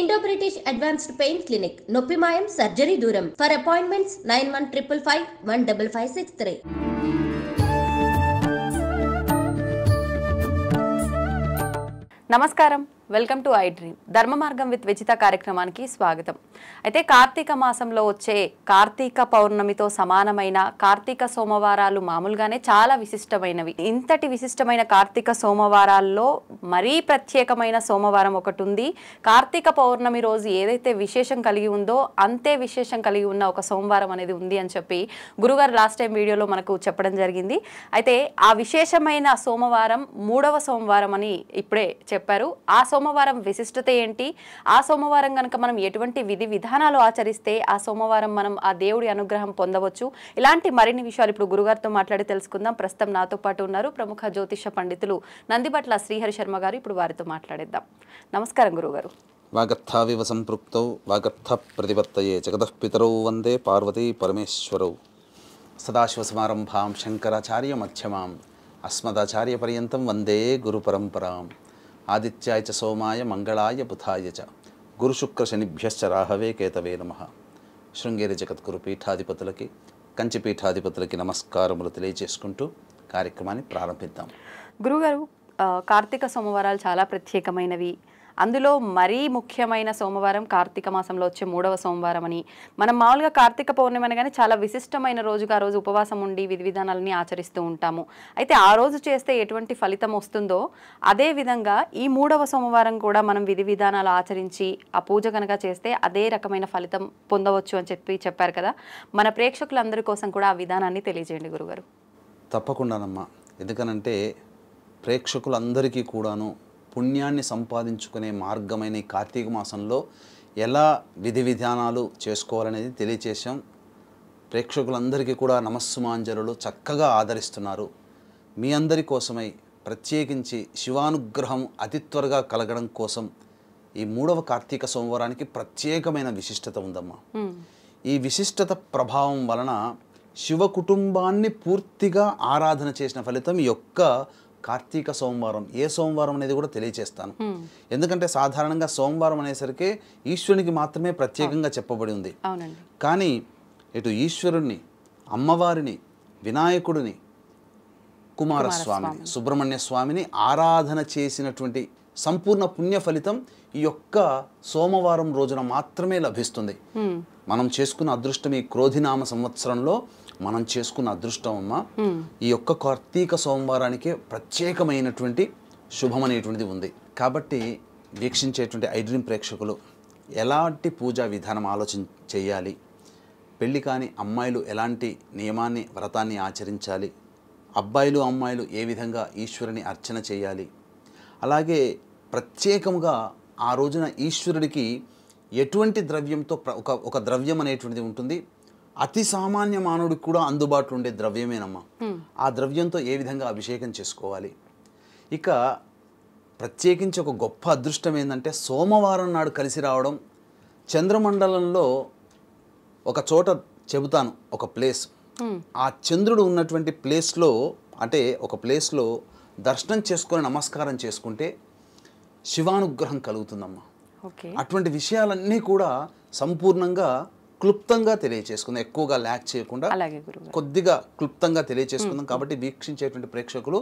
Indo British advanced pain clinic నొప్పి మాయం surgery దూరం for appointments nine one triple five one double five six three నమస్కారం welcome to I dream Dharma Margam with Vijitha కార్యక్రమానికి స్వాగతం అయితే కార్తీక మాసంలో వచ్చే కార్తీక పౌర్ణమితో సమానమైన కార్తీక సోమవారాలు మామూలుగానే చాలా విశిష్టమైనవి ఇంతటి విశిష్టమైన కార్తీక సోమవారాల్లో మరీ ప్రత్యేకమైన సోమవారం ఒకటి ఉంది కార్తీక పౌర్ణమి రోజు ఏదైతే విశేషం కలిగి ఉందో అంతే విశేషం కలిగి ఉన్న ఒక సోమవారం అనేది ఉంది అని చెప్పి గురుగారు లాస్ట్ టైం వీడియోలో మనకు చెప్పడం జరిగింది అయితే ఆ విశేషమైన సోమవారం మూడవ సోమవారం అని ఇప్పుడే చెప్పారు ఆ సోమ సోమవారం విశిష్టత ఏంటి ఆ సోమవారం కనుక మనం ఎటువంటి విధి విధానాలు ఆచరిస్తే ఆ సోమవారం మనం ఆ దేవుడి అనుగ్రహం పొందవచ్చు ఇలాంటి మరిన్ని విషయాలు ఇప్పుడు గురుగారితో మాట్లాడి తెలుసుకుందాం ప్రస్తుతం నాతో పాటు ఉన్నారు ప్రముఖ జ్యోతిష పండితులు నందిబట్ల శ్రీహరి శర్మ గారు ఇప్పుడు వారితో మాట్లాడేద్దాం నమస్కారం గురుగారు వాగర్థావివ సంపృక్తౌ వాగర్థ ప్రతిపత్తయే జగదఃపితరౌ వందే పార్వతీ పరమేశ్వరౌ సదాశివసమారంభాం శంకరాచార్య మధ్యమాం అస్మదాచార్య పర్యంతం వందే గురు పరంపరాం ఆదిత్యాయ చ సోమాయ మంగళాయ బుధాయ చ గురుశుక్ర శనిభ్యశ్చ రాహవే కేతవే నమ శృంగేరి జగద్గురు పీఠాధిపతులకి కంచి పీఠాధిపతులకి నమస్కారములు తెలియజేసుకుంటూ కార్యక్రమాన్ని ప్రారంభిద్దాం గురుగారు కార్తీక సోమవారాలు చాలా ప్రత్యేకమైనవి అందులో మరీ ముఖ్యమైన సోమవారం కార్తీక మాసంలో వచ్చే మూడవ సోమవారం అని మనం మామూలుగా కార్తీక పౌర్ణమి అనగానే చాలా విశిష్టమైన రోజుగా ఆ రోజు ఉపవాసం ఉండి విధి విధానాలని ఆచరిస్తూ ఉంటాము అయితే ఆ రోజు చేస్తే ఎటువంటి ఫలితం వస్తుందో అదే విధంగా ఈ మూడవ సోమవారం కూడా మనం విధి విధానాలు ఆచరించి ఆ పూజ కనుక చేస్తే అదే రకమైన ఫలితం పొందవచ్చు అని చెప్పి చెప్పారు కదా మన ప్రేక్షకులందరి కోసం కూడా ఆ విధానాన్ని తెలియజేయండి గురుగారు తప్పకుండానమ్మా ఎందుకనంటే ప్రేక్షకులందరికీ కూడాను పుణ్యాన్ని సంపాదించుకునే మార్గమైన కార్తీక మాసంలో ఎలా విధి విధానాలు చేసుకోవాలనేది తెలియచేశాం ప్రేక్షకులందరికీ కూడా నమస్సుమాంజలు చక్కగా ఆదరిస్తున్నారు మీ అందరి కోసమై ప్రత్యేకించి శివానుగ్రహం అతి త్వరగా కలగడం కోసం ఈ మూడవ కార్తీక సోమవారానికి ప్రత్యేకమైన విశిష్టత ఉందమ్మా ఈ విశిష్టత ప్రభావం వలన శివ కుటుంబాన్ని పూర్తిగా ఆరాధన చేసిన ఫలితం యొక్క కార్తీక సోమవారం ఏ సోమవారం అనేది కూడా తెలియచేస్తాను ఎందుకంటే సాధారణంగా సోమవారం అనేసరికి ఈశ్వరునికి మాత్రమే ప్రత్యేకంగా చెప్పబడి ఉంది కానీ ఇటు ఈశ్వరుణ్ణి అమ్మవారిని వినాయకుడిని కుమారస్వామిని సుబ్రహ్మణ్య స్వామిని ఆరాధన చేసినటువంటి సంపూర్ణ పుణ్య ఫలితం ఈ యొక్క సోమవారం రోజున మాత్రమే లభిస్తుంది మనం చేసుకున్న అదృష్టం ఈ క్రోధినామ సంవత్సరంలో మనం చేసుకున్న అదృష్టం అమ్మ ఈ యొక్క కార్తీక సోమవారానికే ప్రత్యేకమైనటువంటి శుభం అనేటువంటిది ఉంది కాబట్టి వీక్షించేటువంటి ఐడ్రీమ్ ప్రేక్షకులు ఎలాంటి పూజా విధానం ఆలోచన చేయాలి పెళ్లి కాని అమ్మాయిలు ఎలాంటి నియమాన్ని వ్రతాన్ని ఆచరించాలి అబ్బాయిలు అమ్మాయిలు ఏ విధంగా ఈశ్వరుని అర్చన చేయాలి అలాగే ప్రత్యేకముగా ఆ రోజున ఈశ్వరుడికి ఎటువంటి ద్రవ్యంతో ఒక ఒక ద్రవ్యం అనేటువంటిది ఉంటుంది అతి సామాన్య మానవుడికి కూడా అందుబాటులో ఉండే ద్రవ్యమేనమ్మా ఆ ద్రవ్యంతో ఏ విధంగా అభిషేకం చేసుకోవాలి ఇక ప్రత్యేకించి ఒక గొప్ప అదృష్టం ఏంటంటే సోమవారం నాడు కలిసి రావడం చంద్రమండలంలో ఒక చోట చెబుతాను ఒక ప్లేస్ ఆ చంద్రుడు ఉన్నటువంటి ప్లేస్లో అంటే ఒక ప్లేస్లో దర్శనం చేసుకొని నమస్కారం చేసుకుంటే శివానుగ్రహం కలుగుతుందమ్మా అటువంటి విషయాలన్నీ కూడా సంపూర్ణంగా క్లుప్తంగా తెలియచేసుకుందాం ఎక్కువగా ల్యాక్ చేయకుండా కొద్దిగా క్లుప్తంగా తెలియచేసుకుందాం కాబట్టి వీక్షించేటువంటి ప్రేక్షకులు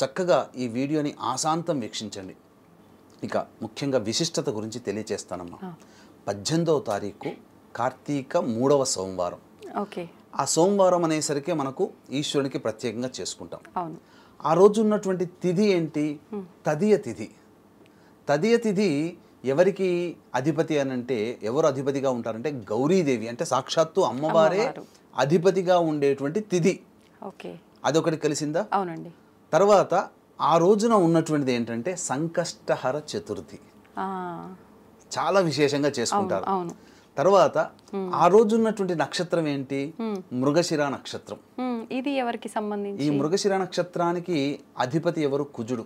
చక్కగా ఈ వీడియోని ఆశాంతం వీక్షించండి ఇక ముఖ్యంగా విశిష్టత గురించి తెలియచేస్తానమ్మా పద్దెనిమిదవ తారీఖు కార్తీక మూడవ సోమవారం ఓకే ఆ సోమవారం అనేసరికి మనకు ఈశ్వరునికి ప్రత్యేకంగా చేసుకుంటాం ఆ రోజు ఉన్నటువంటి తిథి ఏంటి తదియ తిథి తదియ తిథి ఎవరికి అధిపతి అని అంటే ఎవరు అధిపతిగా ఉంటారంటే గౌరీదేవి అంటే సాక్షాత్తు అమ్మవారే అధిపతిగా ఉండేటువంటి తిథి ఓకే అదొకటి కలిసిందా అవునండి తర్వాత ఆ రోజున ఉన్నటువంటిది ఏంటంటే సంకష్టహర చతుర్థి చాలా విశేషంగా చేసుకుంటారు తర్వాత ఆ రోజు ఉన్నటువంటి నక్షత్రం ఏంటి మృగశిర నక్షత్రం ఇది ఎవరికి సంబంధించి ఈ మృగశిర నక్షత్రానికి అధిపతి ఎవరు కుజుడు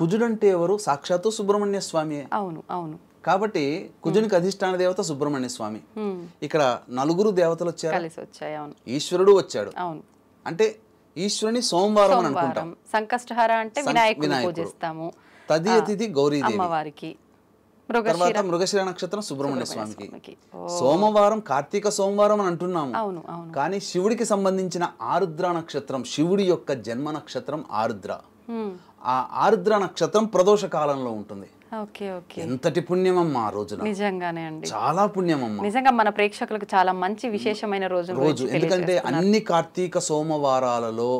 కుజుడు అంటే ఎవరు సాక్షాత్తు సుబ్రహ్మణ్య స్వామి అవును అవును కాబట్టి కుజునికి అధిష్టాన దేవత సుబ్రహ్మణ్య స్వామి ఇక్కడ నలుగురు దేవతలు వచ్చారు ఈశ్వరుడు వచ్చాడు అవును అంటే ఈశ్వరుని సోమవారం అని అనుకుంటాం సంకష్టహార అంటే వినాయకుడిని పూజిస్తాము తదియతిథి గౌరీ అమ్మవారికి తర్వాత మృగశిర నక్షత్రం సుబ్రహ్మణ్య స్వామికి సోమవారం కార్తీక సోమవారం అని అంటున్నాము కానీ శివుడికి సంబంధించిన ఆరుద్ర నక్షత్రం శివుడి యొక్క జన్మ నక్షత్రం ఆరుద్ర ఆ ఆరుద్ర నక్షత్రం ప్రదోష కాలంలో ఉంటుంది ఎంతటి పుణ్యమమ్మా ఆ రోజున నిజంగానే అండి చాలా పుణ్యమమ్మా నిజంగా మన ప్రేక్షకులకు చాలా మంచి విశేషమైన రోజు రోజు ఎందుకంటే అన్ని కార్తీక సోమవారాలలో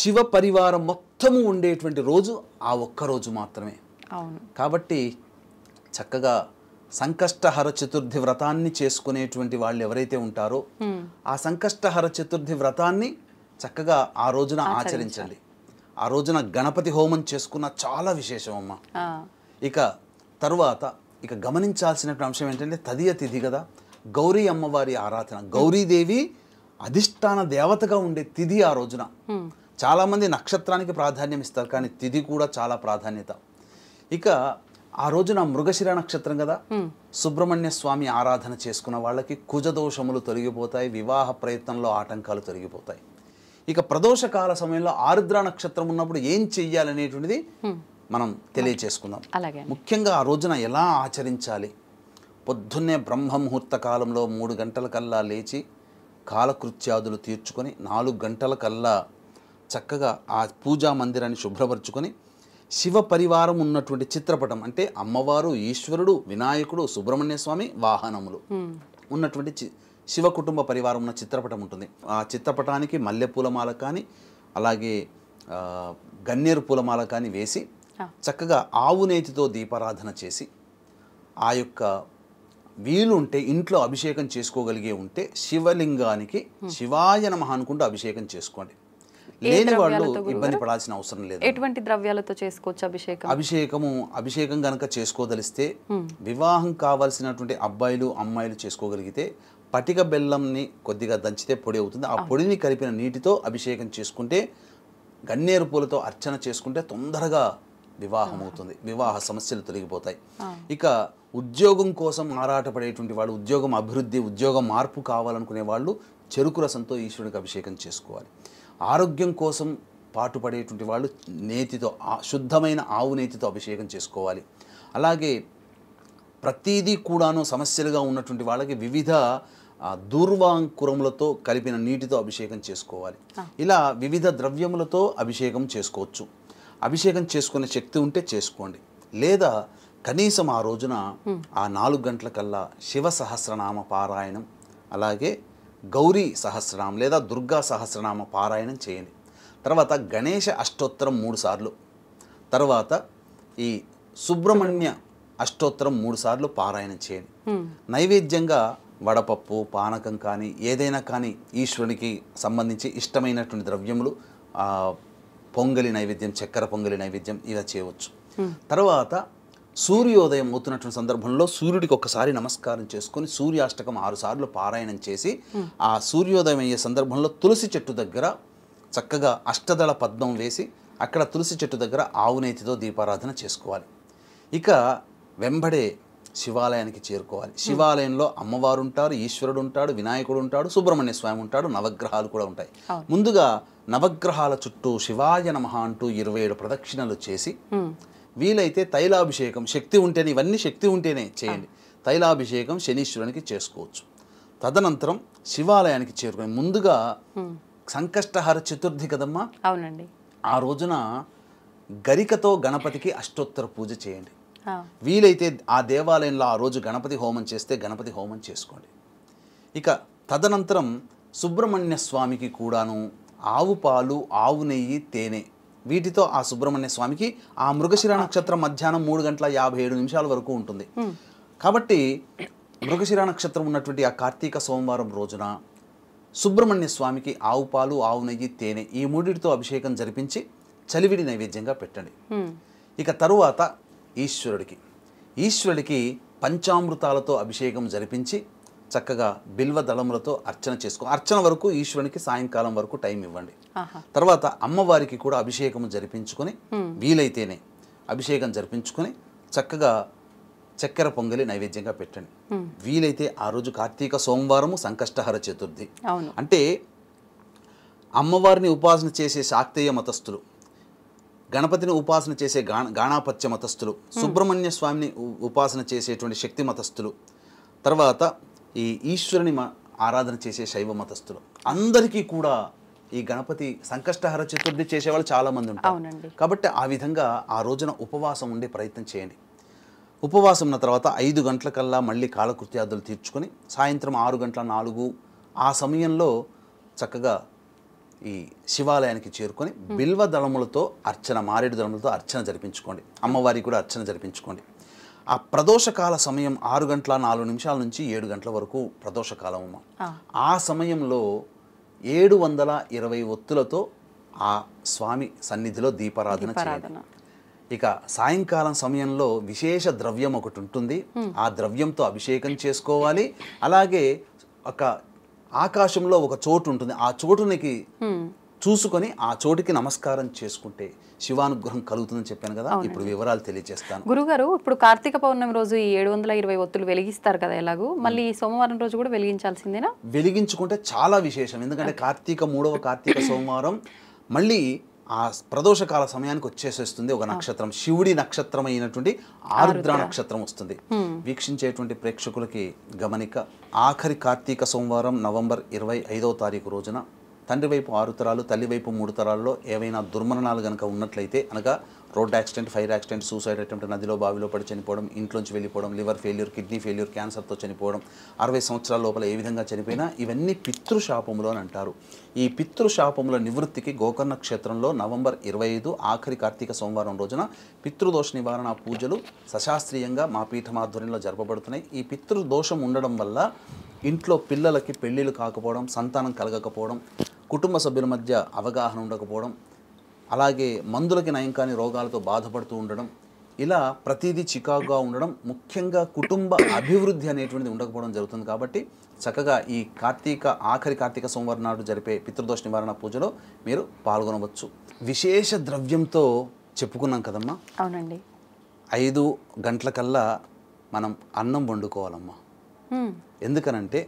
శివ పరివారం మొత్తము ఉండేటువంటి రోజు ఆ ఒక్క రోజు మాత్రమే కాబట్టి చక్కగా సంకష్టహర చతుర్థి వ్రతాన్ని చేసుకునేటువంటి వాళ్ళు ఎవరైతే ఉంటారో ఆ సంకష్టహర చతుర్థి వ్రతాన్ని చక్కగా ఆ రోజున ఆచరించండి ఆ రోజున గణపతి హోమం చేసుకున్న చాలా విశేషం అమ్మ ఇక తరువాత ఇక గమనించాల్సినటువంటి అంశం ఏంటంటే తదియ తిథి కదా గౌరీ అమ్మవారి ఆరాధన గౌరీదేవి అధిష్టాన దేవతగా ఉండే తిథి ఆ రోజున చాలామంది నక్షత్రానికి ప్రాధాన్యం ఇస్తారు కానీ తిథి కూడా చాలా ప్రాధాన్యత ఇక ఆ రోజున మృగశిర నక్షత్రం కదా సుబ్రహ్మణ్య స్వామి ఆరాధన చేసుకున్న వాళ్ళకి కుజదోషములు తొలగిపోతాయి వివాహ ప్రయత్నంలో ఆటంకాలు తొలగిపోతాయి ఇక ప్రదోషకాల సమయంలో ఆరుద్ర నక్షత్రం ఉన్నప్పుడు ఏం చెయ్యాలనేటువంటిది మనం తెలియచేసుకుందాం ముఖ్యంగా ఆ రోజున ఎలా ఆచరించాలి పొద్దున్నే బ్రహ్మముహూర్త కాలంలో మూడు గంటలకల్లా లేచి కాలకృత్యాదులు తీర్చుకొని నాలుగు గంటలకల్లా చక్కగా ఆ పూజా మందిరాన్ని శుభ్రపరచుకొని శివ పరివారం ఉన్నటువంటి చిత్రపటం అంటే అమ్మవారు ఈశ్వరుడు వినాయకుడు సుబ్రహ్మణ్య స్వామి వాహనములు ఉన్నటువంటి శివ కుటుంబ పరివారం ఉన్న చిత్రపటం ఉంటుంది ఆ చిత్రపటానికి మల్లె పూలమాల కానీ అలాగే గన్నేరు పూలమాల కానీ వేసి చక్కగా ఆవు నేతితో దీపారాధన చేసి ఆ యొక్క వీలుంటే ఇంట్లో అభిషేకం చేసుకోగలిగే ఉంటే శివలింగానికి శివాయ నమ అనుకుంటూ అభిషేకం చేసుకోండి లేని వాళ్ళు ఇబ్బంది పడాల్సిన అవసరం లేదు ఎటువంటి ద్రవ్యాలతో చేసుకోవచ్చు అభిషేకం అభిషేకము అభిషేకం గనక చేసుకోదలిస్తే వివాహం కావాల్సినటువంటి అబ్బాయిలు అమ్మాయిలు చేసుకోగలిగితే పటిక బెల్లంని కొద్దిగా దంచితే పొడి అవుతుంది ఆ పొడిని కలిపిన నీటితో అభిషేకం చేసుకుంటే గన్నేరు పూలతో అర్చన చేసుకుంటే తొందరగా వివాహం అవుతుంది వివాహ సమస్యలు తొలగిపోతాయి ఇక ఉద్యోగం కోసం ఆరాటపడేటువంటి వాళ్ళు ఉద్యోగం అభివృద్ధి ఉద్యోగ మార్పు కావాలనుకునే వాళ్ళు చెరుకు రసంతో ఈశ్వరునికి అభిషేకం చేసుకోవాలి ఆరోగ్యం కోసం పాటుపడేటువంటి వాళ్ళు నేతితో శుద్ధమైన ఆవు నేతితో అభిషేకం చేసుకోవాలి అలాగే ప్రతీదీ కూడాను సమస్యలుగా ఉన్నటువంటి వాళ్ళకి వివిధ ఆ దూర్వాంకురములతో కలిపిన నీటితో అభిషేకం చేసుకోవాలి ఇలా వివిధ ద్రవ్యములతో అభిషేకం చేసుకోవచ్చు అభిషేకం చేసుకునే శక్తి ఉంటే చేసుకోండి లేదా కనీసం ఆ రోజున ఆ నాలుగు గంటల కల్లా శివ సహస్రనామ పారాయణం అలాగే గౌరీ సహస్రనామం లేదా దుర్గా సహస్రనామ పారాయణం చేయండి తర్వాత గణేష అష్టోత్తరం మూడు సార్లు తర్వాత ఈ సుబ్రహ్మణ్య అష్టోత్తరం మూడు సార్లు పారాయణం చేయండి నైవేద్యంగా వడపప్పు పానకం కానీ ఏదైనా కానీ ఈశ్వరునికి సంబంధించి ఇష్టమైనటువంటి ద్రవ్యములు పొంగలి నైవేద్యం చక్కెర పొంగలి నైవేద్యం ఇలా చేయవచ్చు తర్వాత సూర్యోదయం అవుతున్నటువంటి సందర్భంలో సూర్యుడికి ఒకసారి నమస్కారం చేసుకొని సూర్యాష్టకం ఆరుసార్లు పారాయణం చేసి ఆ సూర్యోదయం అయ్యే సందర్భంలో తులసి చెట్టు దగ్గర చక్కగా అష్టదళ పద్మం వేసి అక్కడ తులసి చెట్టు దగ్గర ఆవునేతితో దీపారాధన చేసుకోవాలి ఇక వెంబడే శివాలయానికి చేరుకోవాలి శివాలయంలో అమ్మవారు ఉంటారు ఈశ్వరుడు ఉంటాడు వినాయకుడు ఉంటాడు సుబ్రహ్మణ్య స్వామి ఉంటాడు నవగ్రహాలు కూడా ఉంటాయి ముందుగా నవగ్రహాల చుట్టూ శివాయ నమ అంటూ ఇరవై ఏడు ప్రదక్షిణలు చేసి వీలైతే తైలాభిషేకం శక్తి ఉంటేనే ఇవన్నీ శక్తి ఉంటేనే చేయండి తైలాభిషేకం శనీశ్వరునికి చేసుకోవచ్చు తదనంతరం శివాలయానికి చేరుకుని ముందుగా సంకష్టహార చతుర్థి కదమ్మా అవునండి ఆ రోజున గరికతో గణపతికి అష్టోత్తర పూజ చేయండి వీలైతే ఆ దేవాలయంలో ఆ రోజు గణపతి హోమం చేస్తే గణపతి హోమం చేసుకోండి ఇక తదనంతరం సుబ్రహ్మణ్య స్వామికి కూడాను ఆవు పాలు ఆవు నెయ్యి తేనె వీటితో ఆ సుబ్రహ్మణ్య స్వామికి ఆ మృగశిర నక్షత్రం మధ్యాహ్నం మూడు గంటల యాభై ఏడు నిమిషాల వరకు ఉంటుంది కాబట్టి మృగశిర నక్షత్రం ఉన్నటువంటి ఆ కార్తీక సోమవారం రోజున సుబ్రహ్మణ్య స్వామికి ఆవు పాలు ఆవు నెయ్యి తేనె ఈ మూడిటితో అభిషేకం జరిపించి చలివిడి నైవేద్యంగా పెట్టండి ఇక తరువాత ఈశ్వరుడికి ఈశ్వరుడికి పంచామృతాలతో అభిషేకం జరిపించి చక్కగా బిల్వ దళములతో అర్చన చేసుకో అర్చన వరకు ఈశ్వరునికి సాయంకాలం వరకు టైం ఇవ్వండి తర్వాత అమ్మవారికి కూడా అభిషేకం జరిపించుకొని వీలైతేనే అభిషేకం జరిపించుకొని చక్కగా చక్కెర పొంగలి నైవేద్యంగా పెట్టండి వీలైతే ఆ రోజు కార్తీక సోమవారము సంకష్టహర చతుర్థి అంటే అమ్మవారిని ఉపాసన చేసే శాక్తేయ మతస్థులు గణపతిని ఉపాసన చేసే గా గాణాపత్య మతస్థులు సుబ్రహ్మణ్య స్వామిని ఉపాసన చేసేటువంటి శక్తి మతస్థులు తర్వాత ఈ ఈశ్వరుని ఆరాధన చేసే శైవ మతస్థులు అందరికీ కూడా ఈ గణపతి సంకష్టహర చతుర్థి చేసేవాళ్ళు చాలామంది ఉంటారు కాబట్టి ఆ విధంగా ఆ రోజున ఉపవాసం ఉండే ప్రయత్నం చేయండి ఉపవాసం ఉన్న తర్వాత ఐదు గంటల కల్లా మళ్ళీ కాలకృత్యార్థులు తీర్చుకొని సాయంత్రం ఆరు గంటల నాలుగు ఆ సమయంలో చక్కగా ఈ శివాలయానికి చేరుకొని బిల్వ దళములతో అర్చన మారేడు దళములతో అర్చన జరిపించుకోండి అమ్మవారికి కూడా అర్చన జరిపించుకోండి ఆ ప్రదోషకాల సమయం ఆరు గంటల నాలుగు నిమిషాల నుంచి ఏడు గంటల వరకు ప్రదోషకాలం అమ్మ ఆ సమయంలో ఏడు వందల ఇరవై ఒత్తులతో ఆ స్వామి సన్నిధిలో దీపారాధన చేయాలి ఇక సాయంకాలం సమయంలో విశేష ద్రవ్యం ఒకటి ఉంటుంది ఆ ద్రవ్యంతో అభిషేకం చేసుకోవాలి అలాగే ఒక ఆకాశంలో ఒక చోటు ఉంటుంది ఆ చోటునికి చూసుకొని ఆ చోటుకి నమస్కారం చేసుకుంటే శివానుగ్రహం కలుగుతుందని చెప్పాను కదా ఇప్పుడు వివరాలు తెలియజేస్తాను గురుగారు ఇప్పుడు కార్తీక పౌర్ణమి రోజు ఈ ఏడు వందల ఇరవై ఒత్తులు వెలిగిస్తారు కదా ఎలాగూ మళ్ళీ సోమవారం రోజు కూడా వెలిగించాల్సిందేనా వెలిగించుకుంటే చాలా విశేషం ఎందుకంటే కార్తీక మూడవ కార్తీక సోమవారం మళ్ళీ ఆ ప్రదోషకాల సమయానికి వచ్చేసేస్తుంది ఒక నక్షత్రం శివుడి నక్షత్రం అయినటువంటి ఆరుద్ర నక్షత్రం వస్తుంది వీక్షించేటువంటి ప్రేక్షకులకి గమనిక ఆఖరి కార్తీక సోమవారం నవంబర్ ఇరవై ఐదో తారీఖు రోజున తండ్రి వైపు ఆరు తరాలు తల్లి వైపు మూడు తరాల్లో ఏవైనా దుర్మరణాలు కనుక ఉన్నట్లయితే అనగా road accident fire accident suicide attempt నదిలో బావిలో పడి చనిపోవడం ఇంట్లోంచి వెళ్ళిపోవడం లివర్ ఫెయిల్యూర్ కిడ్నీ ఫెయిల్యూర్ క్యాన్సర్తో చనిపోవడం అరవై సంవత్సరాల లోపల ఏ విధంగా చనిపోయినా ఇవన్నీ పితృశాపములు అని అంటారు ఈ పితృశాపముల నివృత్తికి గోకర్ణ క్షేత్రంలో నవంబర్ ఇరవై ఐదు ఆఖరి కార్తీక సోమవారం రోజున పితృదోష నివారణ పూజలు సశాస్త్రీయంగా మా పీఠమాధ్వర్యంలో జరపబడుతున్నాయి ఈ పితృదోషం ఉండడం వల్ల ఇంట్లో పిల్లలకి పెళ్ళిళ్ళు కాకపోవడం సంతానం కలగకపోవడం కుటుంబ సభ్యుల మధ్య అవగాహన ఉండకపోవడం అలాగే మందులకి నయం కాని రోగాలతో బాధపడుతూ ఉండడం ఇలా ప్రతిదీ చికాకుగా ఉండడం ముఖ్యంగా కుటుంబ అభివృద్ధి అనేటువంటిది ఉండకపోవడం జరుగుతుంది కాబట్టి చక్కగా ఈ కార్తీక ఆఖరి కార్తీక సోమవారం నాడు జరిపే పితృదోష నివారణ పూజలో మీరు పాల్గొనవచ్చు విశేష ద్రవ్యంతో చెప్పుకున్నాం కదమ్మా అవునండి ఐదు గంటలకల్లా మనం అన్నం వండుకోవాలమ్మా ఎందుకనంటే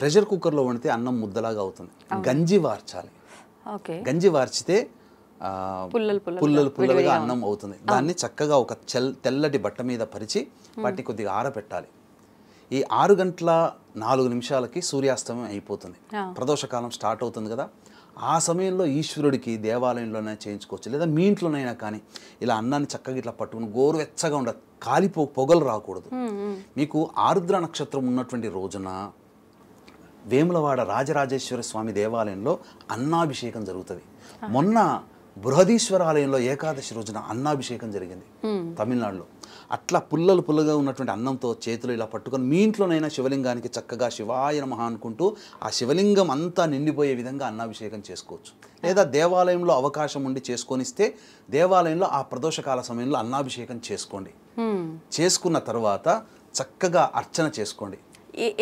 ప్రెషర్ కుక్కర్లో వండితే అన్నం ముద్దలాగా అవుతుంది గంజి వార్చాలి గంజి వార్చితే పుల్లలు పుల్లలుగా అన్నం అవుతుంది దాన్ని చక్కగా ఒక తెల్లటి బట్ట మీద పరిచి వాటిని కొద్దిగా ఆరబెట్టాలి ఈ ఆరు గంటల నాలుగు నిమిషాలకి సూర్యాస్తమయం అయిపోతుంది ప్రదోషకాలం స్టార్ట్ అవుతుంది కదా ఆ సమయంలో ఈశ్వరుడికి దేవాలయంలోనే చేయించుకోవచ్చు లేదా మీ ఇంట్లోనైనా కానీ ఇలా అన్నాన్ని చక్కగా ఇట్లా పట్టుకుని గోరువెచ్చగా ఉండదు కాలిపో పొగలు రాకూడదు మీకు ఆరుద్ర నక్షత్రం ఉన్నటువంటి రోజున వేములవాడ రాజరాజేశ్వర స్వామి దేవాలయంలో అన్నాభిషేకం జరుగుతుంది మొన్న బృహదీశ్వర ఆలయంలో ఏకాదశి రోజున అన్నాభిషేకం జరిగింది తమిళనాడులో అట్లా పుల్లలు పుల్లగా ఉన్నటువంటి అన్నంతో చేతులు ఇలా పట్టుకొని మీ ఇంట్లోనైనా శివలింగానికి చక్కగా శివాయ నమ అనుకుంటూ ఆ శివలింగం అంతా నిండిపోయే విధంగా అన్నాభిషేకం చేసుకోవచ్చు లేదా దేవాలయంలో అవకాశం ఉండి చేసుకొనిస్తే దేవాలయంలో ఆ ప్రదోషకాల సమయంలో అన్నాభిషేకం చేసుకోండి చేసుకున్న తర్వాత చక్కగా అర్చన చేసుకోండి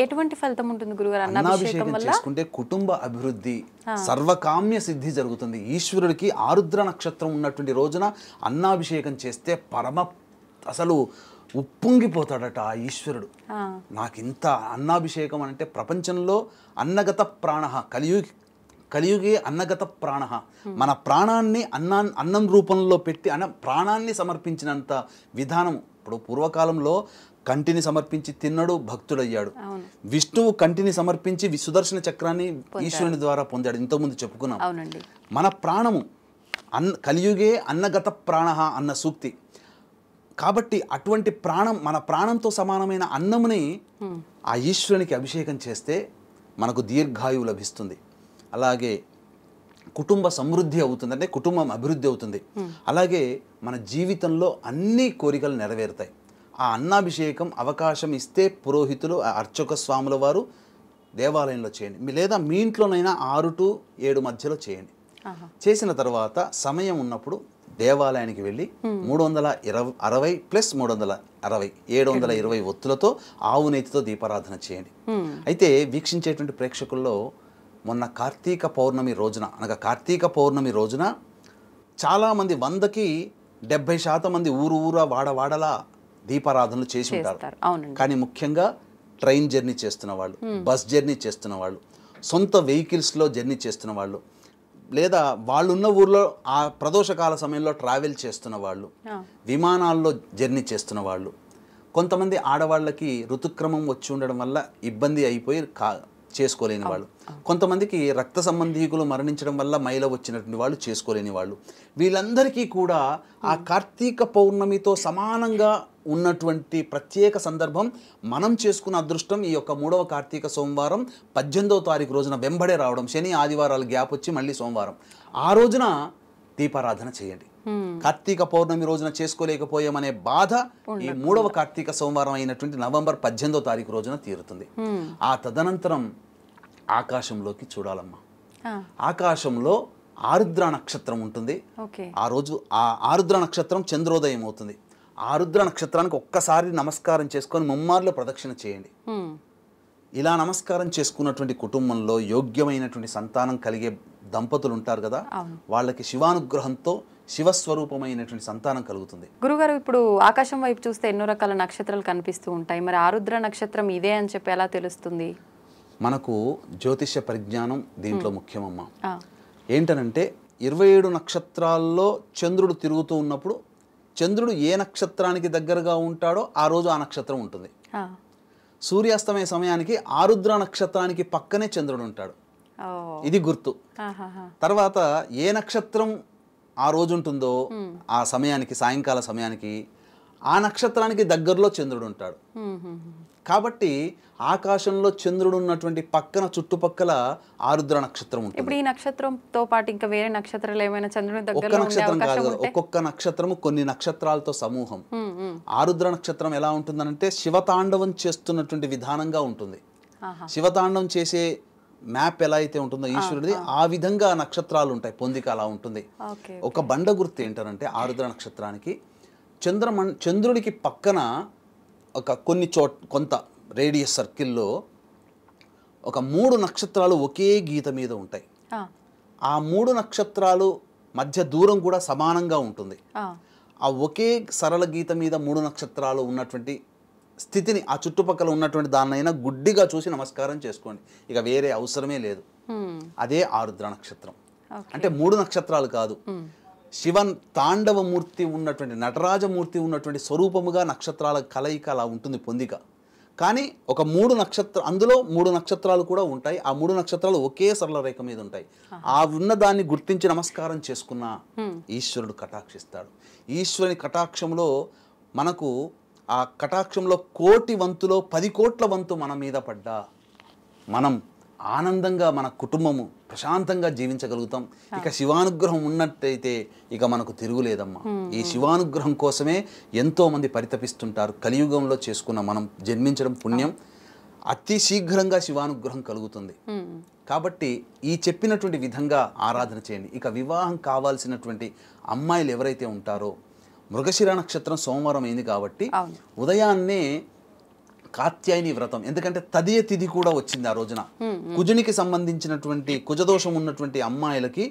ఎటువంటి ఫలితం ఉంటుంది గురుగారు అన్నాభిషేకం చేసుకుంటే కుటుంబ అభివృద్ధి సర్వకామ్య సిద్ధి జరుగుతుంది ఈశ్వరుడికి ఆరుద్ర నక్షత్రం ఉన్నటువంటి రోజున అన్నాభిషేకం చేస్తే పరమ అసలు ఉప్పొంగిపోతాడట ఆ ఈశ్వరుడు నాకింత అన్నాభిషేకం అంటే ప్రపంచంలో అన్నగత ప్రాణ కలియుగి కలియుగే అన్నగత ప్రాణ మన ప్రాణాన్ని అన్నా అన్నం రూపంలో పెట్టి అన్న ప్రాణాన్ని సమర్పించినంత విధానం ఇప్పుడు పూర్వకాలంలో కంటిని సమర్పించి తిన్నడు భక్తుడయ్యాడు విష్ణువు కంటిని సమర్పించి విశ్వదర్శన చక్రాన్ని ఈశ్వరుని ద్వారా పొందాడు ఇంతకుముందు చెప్పుకున్నాం మన ప్రాణము అన్న కలియుగే అన్నగత ప్రాణ అన్న సూక్తి కాబట్టి అటువంటి ప్రాణం మన ప్రాణంతో సమానమైన అన్నముని ఆ ఈశ్వరునికి అభిషేకం చేస్తే మనకు దీర్ఘాయువు లభిస్తుంది అలాగే కుటుంబ సమృద్ధి అవుతుంది అంటే కుటుంబం అభివృద్ధి అవుతుంది అలాగే మన జీవితంలో అన్ని కోరికలు నెరవేరుతాయి ఆ అన్నాభిషేకం అవకాశం ఇస్తే పురోహితులు అర్చక స్వాముల వారు దేవాలయంలో చేయండి లేదా మీ ఇంట్లోనైనా ఆరు టు ఏడు మధ్యలో చేయండి చేసిన తర్వాత సమయం ఉన్నప్పుడు దేవాలయానికి వెళ్ళి మూడు వందల ఇరవై అరవై ప్లస్ మూడు వందల అరవై ఏడు వందల ఇరవై ఒత్తులతో ఆవు నేతితో దీపారాధన చేయండి అయితే వీక్షించేటువంటి ప్రేక్షకుల్లో మొన్న కార్తీక పౌర్ణమి రోజున అనగా కార్తీక పౌర్ణమి రోజున చాలామంది వందకి డెబ్బై శాతం మంది ఊరు ఊరా వాడవాడలా దీపారాధనలు చేసి ఉంటారు కానీ ముఖ్యంగా ట్రైన్ జర్నీ చేస్తున్న వాళ్ళు బస్ జర్నీ చేస్తున్న వాళ్ళు సొంత వెహికల్స్లో జర్నీ చేస్తున్న వాళ్ళు లేదా వాళ్ళున్న ఊర్లో ఆ ప్రదోషకాల సమయంలో ట్రావెల్ చేస్తున్న వాళ్ళు విమానాల్లో జర్నీ చేస్తున్న వాళ్ళు కొంతమంది ఆడవాళ్ళకి ఋతుక్రమం వచ్చి ఉండడం వల్ల ఇబ్బంది అయిపోయి కా చేసుకోలేని వాళ్ళు కొంతమందికి రక్త సంబంధీకులు మరణించడం వల్ల మైల వచ్చినటువంటి వాళ్ళు చేసుకోలేని వాళ్ళు వీళ్ళందరికీ కూడా ఆ కార్తీక పౌర్ణమితో సమానంగా ఉన్నటువంటి ప్రత్యేక సందర్భం మనం చేసుకున్న అదృష్టం ఈ యొక్క మూడవ కార్తీక సోమవారం పద్దెనిమిదవ తారీఖు రోజున వెంబడే రావడం శని ఆదివారాలు గ్యాప్ వచ్చి మళ్ళీ సోమవారం ఆ రోజున దీపారాధన చేయండి కార్తీక పౌర్ణమి రోజున చేసుకోలేకపోయామనే బాధ ఈ మూడవ కార్తీక సోమవారం అయినటువంటి నవంబర్ పద్దెనిమిదవ తారీఖు రోజున తీరుతుంది ఆ తదనంతరం ఆకాశంలోకి చూడాలమ్మా ఆకాశంలో ఆరుద్ర నక్షత్రం ఉంటుంది ఆ రోజు ఆ ఆరుద్ర నక్షత్రం చంద్రోదయం అవుతుంది ఆరుద్ర నక్షత్రానికి ఒక్కసారి నమస్కారం చేసుకొని ముమ్మార్లో ప్రదక్షిణ చేయండి ఇలా నమస్కారం చేసుకున్నటువంటి కుటుంబంలో యోగ్యమైనటువంటి సంతానం కలిగే దంపతులు ఉంటారు కదా వాళ్ళకి శివానుగ్రహంతో శివస్వరూపమైనటువంటి సంతానం కలుగుతుంది గురుగారు ఇప్పుడు ఆకాశం వైపు చూస్తే ఎన్నో రకాల నక్షత్రాలు కనిపిస్తూ ఉంటాయి మరి ఆరుద్ర నక్షత్రం ఇదే అని చెప్పి ఎలా తెలుస్తుంది మనకు జ్యోతిష పరిజ్ఞానం దీంట్లో ముఖ్యమమ్మా ఏంటనంటే ఇరవై ఏడు నక్షత్రాల్లో చంద్రుడు తిరుగుతూ ఉన్నప్పుడు చంద్రుడు ఏ నక్షత్రానికి దగ్గరగా ఉంటాడో ఆ రోజు ఆ నక్షత్రం ఉంటుంది సూర్యాస్తమయ సమయానికి ఆరుద్ర నక్షత్రానికి పక్కనే చంద్రుడు ఉంటాడు ఇది గుర్తు తర్వాత ఏ నక్షత్రం ఆ రోజు ఉంటుందో ఆ సమయానికి సాయంకాల సమయానికి ఆ నక్షత్రానికి దగ్గరలో చంద్రుడు ఉంటాడు కాబట్టి ఆకాశంలో చంద్రుడు ఉన్నటువంటి పక్కన చుట్టుపక్కల ఆరుద్ర నక్షత్రం ఉంటుంది ఇప్పుడు ఈ నక్షత్రంతో పాటు ఇంకా వేరే నక్షత్రాలు ఏమైనా చంద్రుని ఒక్క నక్షత్రం కాదు ఒక్కొక్క నక్షత్రము కొన్ని నక్షత్రాలతో సమూహం ఆరుద్ర నక్షత్రం ఎలా ఉంటుందంటే శివతాండవం చేస్తున్నటువంటి విధానంగా ఉంటుంది శివతాండవం చేసే మ్యాప్ ఎలా అయితే ఉంటుందో ఈశ్వరుడిది ఆ విధంగా నక్షత్రాలు ఉంటాయి పొందిక అలా ఉంటుంది ఒక బండ గుర్తు ఏంటనంటే ఆరుద్ర నక్షత్రానికి చంద్రమ చంద్రుడికి పక్కన ఒక కొన్ని చోట్ కొంత రేడియస్ సర్కిల్లో ఒక మూడు నక్షత్రాలు ఒకే గీత మీద ఉంటాయి ఆ మూడు నక్షత్రాలు మధ్య దూరం కూడా సమానంగా ఉంటుంది ఆ ఒకే సరళ గీత మీద మూడు నక్షత్రాలు ఉన్నటువంటి స్థితిని ఆ చుట్టుపక్కల ఉన్నటువంటి దాన్నైనా గుడ్డిగా చూసి నమస్కారం చేసుకోండి ఇక వేరే అవసరమే లేదు అదే ఆరుద్ర నక్షత్రం అంటే మూడు నక్షత్రాలు కాదు శివన్ తాండవమూర్తి ఉన్నటువంటి నటరాజమూర్తి ఉన్నటువంటి స్వరూపముగా నక్షత్రాల కలయిక అలా ఉంటుంది పొందిక కానీ ఒక మూడు నక్షత్ర అందులో మూడు నక్షత్రాలు కూడా ఉంటాయి ఆ మూడు నక్షత్రాలు ఒకే సరళ రేఖ మీద ఉంటాయి ఆ ఉన్న దాన్ని గుర్తించి నమస్కారం చేసుకున్న ఈశ్వరుడు కటాక్షిస్తాడు ఈశ్వరుని కటాక్షంలో మనకు ఆ కటాక్షంలో కోటి వంతులో పది కోట్ల వంతు మన మీద పడ్డా మనం ఆనందంగా మన కుటుంబము ప్రశాంతంగా జీవించగలుగుతాం ఇక శివానుగ్రహం ఉన్నట్టయితే ఇక మనకు తిరుగులేదమ్మా ఈ hmm, hmm. శివానుగ్రహం కోసమే ఎంతోమంది పరితపిస్తుంటారు కలియుగంలో చేసుకున్న మనం జన్మించడం పుణ్యం hmm. అతి శీఘ్రంగా శివానుగ్రహం కలుగుతుంది కాబట్టి ఈ చెప్పినటువంటి విధంగా ఆరాధన చేయండి ఇక వివాహం కావాల్సినటువంటి అమ్మాయిలు ఎవరైతే ఉంటారో మృగశిర నక్షత్రం సోమవారం అయింది కాబట్టి ఉదయాన్నే కాత్యాయని వ్రతం ఎందుకంటే తదియ తిథి కూడా వచ్చింది ఆ రోజున కుజునికి సంబంధించినటువంటి కుజదోషం ఉన్నటువంటి అమ్మాయిలకి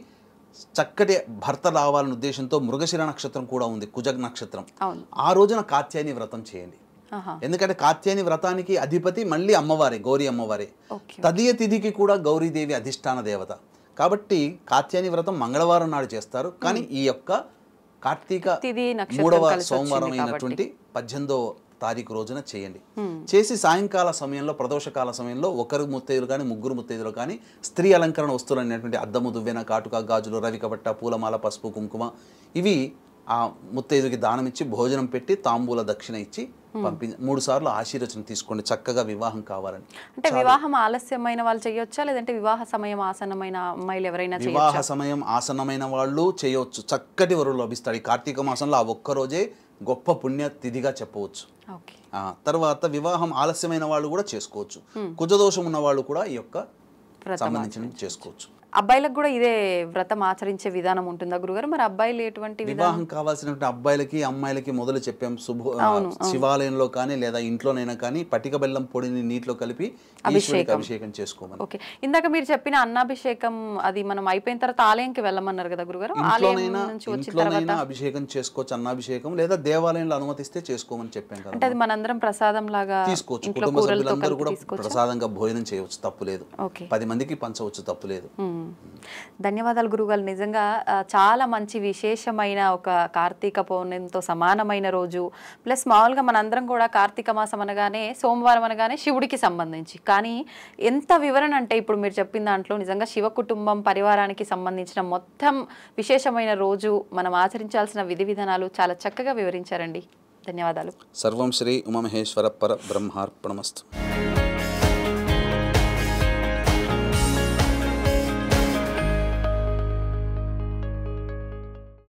చక్కటి భర్త రావాలనే ఉద్దేశంతో మృగశిర నక్షత్రం కూడా ఉంది కుజ నక్షత్రం ఆ రోజున కాత్యాయని వ్రతం చేయండి ఎందుకంటే కాత్యాయని వ్రతానికి అధిపతి మళ్ళీ అమ్మవారి గౌరీ అమ్మవారి తదియ తిథికి కూడా గౌరీదేవి అధిష్టాన దేవత కాబట్టి కాత్యాయని వ్రతం మంగళవారం నాడు చేస్తారు కానీ ఈ యొక్క కార్తీక మూడవ సోమవారం అయినటువంటి పద్దెనిమిదో తారీఖు రోజున చేయండి చేసి సాయంకాల సమయంలో ప్రదోషకాల సమయంలో ఒకరు ముత్తైదులు కానీ ముగ్గురు ముత్తైదులు కానీ స్త్రీ అలంకరణ వస్తువులు అనేటువంటి అద్దము దువ్వెన కాటుక గాజులు రవికబట్ట పూలమాల పసుపు కుంకుమ ఇవి ఆ ముత్తైదుకి దానం ఇచ్చి భోజనం పెట్టి తాంబూల దక్షిణ ఇచ్చి పంపి మూడు సార్లు ఆశీర్వచనం తీసుకోండి చక్కగా వివాహం కావాలని అంటే వివాహం ఆలస్యమైన వాళ్ళు చేయొచ్చా లేదంటే వివాహ సమయం ఆసన్నమైన అమ్మాయిలు ఎవరైనా వివాహ సమయం ఆసన్నమైన వాళ్ళు చేయొచ్చు చక్కటి వరులు లభిస్తాడు ఈ కార్తీక మాసంలో ఆ ఒక్కరోజే గొప్ప పుణ్యతిథిగా చెప్పవచ్చు తర్వాత వివాహం ఆలస్యమైన వాళ్ళు కూడా చేసుకోవచ్చు కుజదోషం ఉన్న వాళ్ళు కూడా ఈ యొక్క సంబంధించిన చేసుకోవచ్చు అబ్బాయిలకు కూడా ఇదే వ్రతం ఆచరించే విధానం ఉంటుందా గురుగారు మరి అబ్బాయిలు ఎటువంటి వివాహం కావాల్సినటువంటి అబ్బాయిలకి అమ్మాయిలకి మొదలు చెప్పాం శుభ శివాలయంలో కానీ లేదా ఇంట్లోనైనా కానీ పటిక బెల్లం పొడిని నీటిలో కలిపి అభిషేకం అభిషేకం చేసుకోమని ఓకే ఇందాక మీరు చెప్పిన అన్నాభిషేకం అది మనం అయిపోయిన తర్వాత ఆలయంకి వెళ్ళమన్నారు కదా గురుగారు ఇంట్లోనైనా అభిషేకం చేసుకోవచ్చు అన్నాభిషేకం లేదా దేవాలయంలో అనుమతిస్తే చేసుకోమని చెప్పాను కదా అంటే అది మనందరం ప్రసాదం లాగా తీసుకోవచ్చు కుటుంబ సభ్యులందరూ కూడా ప్రసాదంగా భోజనం చేయవచ్చు తప్పు లేదు పది మందికి పంచవచ్చు తప్పు లేదు ధన్యవాదాలు గురుగారు నిజంగా చాలా మంచి విశేషమైన ఒక కార్తీక పౌర్ణమితో సమానమైన రోజు ప్లస్ మామూలుగా మనందరం కూడా కార్తీక మాసం అనగానే సోమవారం అనగానే శివుడికి సంబంధించి కానీ ఎంత వివరణ అంటే ఇప్పుడు మీరు చెప్పిన దాంట్లో నిజంగా శివ కుటుంబం పరివారానికి సంబంధించిన మొత్తం విశేషమైన రోజు మనం ఆచరించాల్సిన విధి విధానాలు చాలా చక్కగా వివరించారండి ధన్యవాదాలు సర్వం శ్రీ ఉమామహేశ్వర పర బ్రహ్మార్పణమస్తు